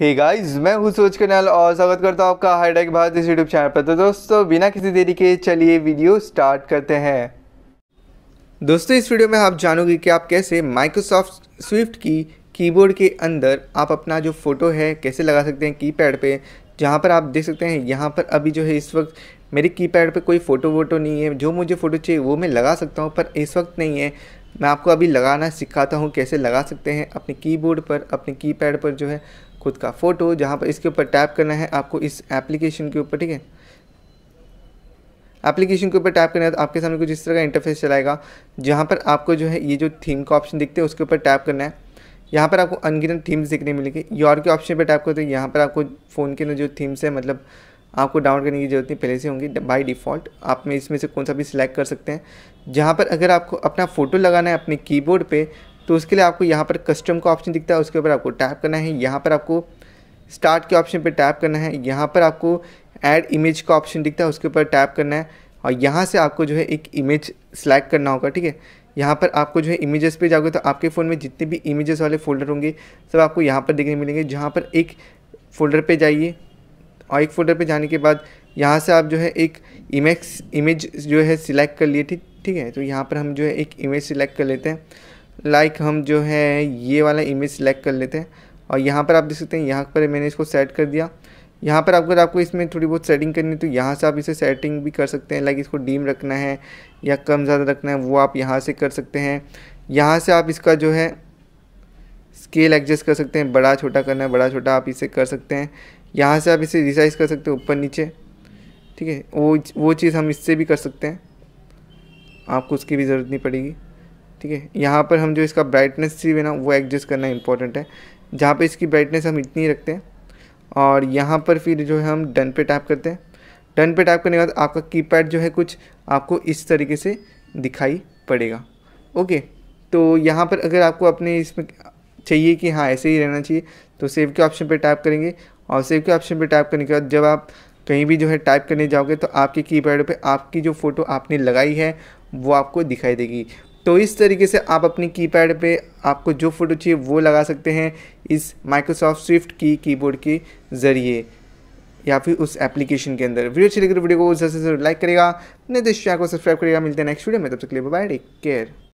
हे hey guys, मैं हूँ सूरज कन्याल और स्वागत करता हूँ आपका हाईटेक भारत इस यूट्यूब चैनल पर तो दोस्तों बिना किसी देरी के चलिए वीडियो स्टार्ट करते हैं दोस्तों इस वीडियो में आप जानोगे कि आप कैसे माइक्रोसॉफ्ट स्विफ्ट की कीबोर्ड के अंदर आप अपना जो फ़ोटो है कैसे लगा सकते हैं कीपैड पे जहाँ पर आप देख सकते हैं यहाँ पर अभी जो है इस वक्त मेरे कीपैड पे कोई फ़ोटो वोटो नहीं है जो मुझे फ़ोटो चाहिए वो मैं लगा सकता हूँ पर इस वक्त नहीं है मैं आपको अभी लगाना सिखाता हूँ कैसे लगा सकते हैं अपने कीबोर्ड पर अपने कीपैड पर जो है खुद का फ़ोटो जहाँ पर इसके ऊपर टैप करना है आपको इस एप्लीकेशन के ऊपर ठीक है एप्लीकेशन के ऊपर टैप करना है तो आपके सामने कुछ इस तरह का इंटरफेस चलाएगा जहाँ पर आपको जो है ये जो थीम का ऑप्शन दिखते हैं उसके ऊपर टैप करना है यहाँ पर आपको अनगिनत थीम्स दिखने मिलेगी योर के ऑप्शन पर टैप करते हैं यहाँ पर आपको फ़ोन के अंदर जो थीम्स है मतलब आपको डाउनलोड करने की जरूरत नहीं पहले से होंगी बाय डिफ़ॉल्ट आप में इसमें से कौन सा भी सिलेक्ट कर सकते हैं जहाँ पर अगर आपको अपना फ़ोटो लगाना है अपने कीबोर्ड पे तो उसके लिए आपको यहाँ पर कस्टम का ऑप्शन दिखता है उसके ऊपर आपको टैप करना है यहाँ पर आपको स्टार्ट के ऑप्शन पर टैप करना है यहाँ पर आपको ऐड इमेज का ऑप्शन दिखता है उसके ऊपर टैप करना है और यहाँ से आपको जो है एक इमेज सेलेक्ट करना होगा ठीक है यहाँ पर आपको जो है इमेजेस पे जाओगे तो आपके फ़ोन में जितने भी इमेजेस वाले फोल्डर होंगे सब आपको यहाँ पर देखने मिलेंगे जहाँ पर एक फोल्डर पे जाइए और एक फोल्डर पे जाने के बाद यहाँ से आप जो है एक इमेज इमेज जो है सिलेक्ट कर लिए ठीक ठीक है तो यहाँ पर हम जो है एक इमेज सिलेक्ट कर लेते हैं लाइक हम जो है ये वाला इमेज सेलेक्ट कर लेते हैं और यहाँ पर आप देख सकते हैं यहाँ पर मैंने इसको सेट कर दिया यहाँ पर अगर आपको इसमें थोड़ी बहुत सेटिंग करनी है तो यहाँ से आप इसे सेटिंग भी कर सकते हैं लाइक इसको डीम रखना है या कम ज़्यादा रखना है वो आप यहाँ से कर सकते हैं यहाँ से आप इसका जो है स्केल एडजस्ट कर सकते हैं बड़ा छोटा करना है बड़ा छोटा आप इसे कर सकते हैं यहाँ से आप इसे रिसाइज कर सकते हैं ऊपर नीचे ठीक है वो वो चीज़ हम इससे भी कर सकते हैं आपको उसकी भी ज़रूरत नहीं पड़ेगी ठीक है यहाँ पर हम जो इसका ब्राइटनेस है ना वो एडजस्ट करना इम्पॉर्टेंट है जहाँ पर इसकी ब्राइटनेस हम इतनी रखते हैं और यहाँ पर फिर जो है हम डन पे टैप करते हैं डन पे टैप करने के बाद आपका कीपैड जो है कुछ आपको इस तरीके से दिखाई पड़ेगा ओके तो यहाँ पर अगर आपको अपने इसमें चाहिए कि हाँ ऐसे ही रहना चाहिए तो सेव के ऑप्शन पर टैप करेंगे और सेव के ऑप्शन पर टैप करने के बाद जब आप कहीं भी जो है टाइप करने जाओगे तो आपके कीपैड पे आपकी जो फ़ोटो आपने लगाई है वो आपको दिखाई देगी तो इस तरीके से आप अपनी कीपैड पे आपको जो फ़ोटो चाहिए वो लगा सकते हैं इस माइक्रोसॉफ्ट स्विफ्ट की कीबोर्ड के ज़रिए या फिर उस एप्लीकेशन के अंदर वीडियो अच्छी लगी तो वीडियो को ज़रूर से लाइक करेगा नहीं तो को सब्सक्राइब करेगा मिलते हैं नेक्स्ट वीडियो में तब तक के लिए बाय टेक केयर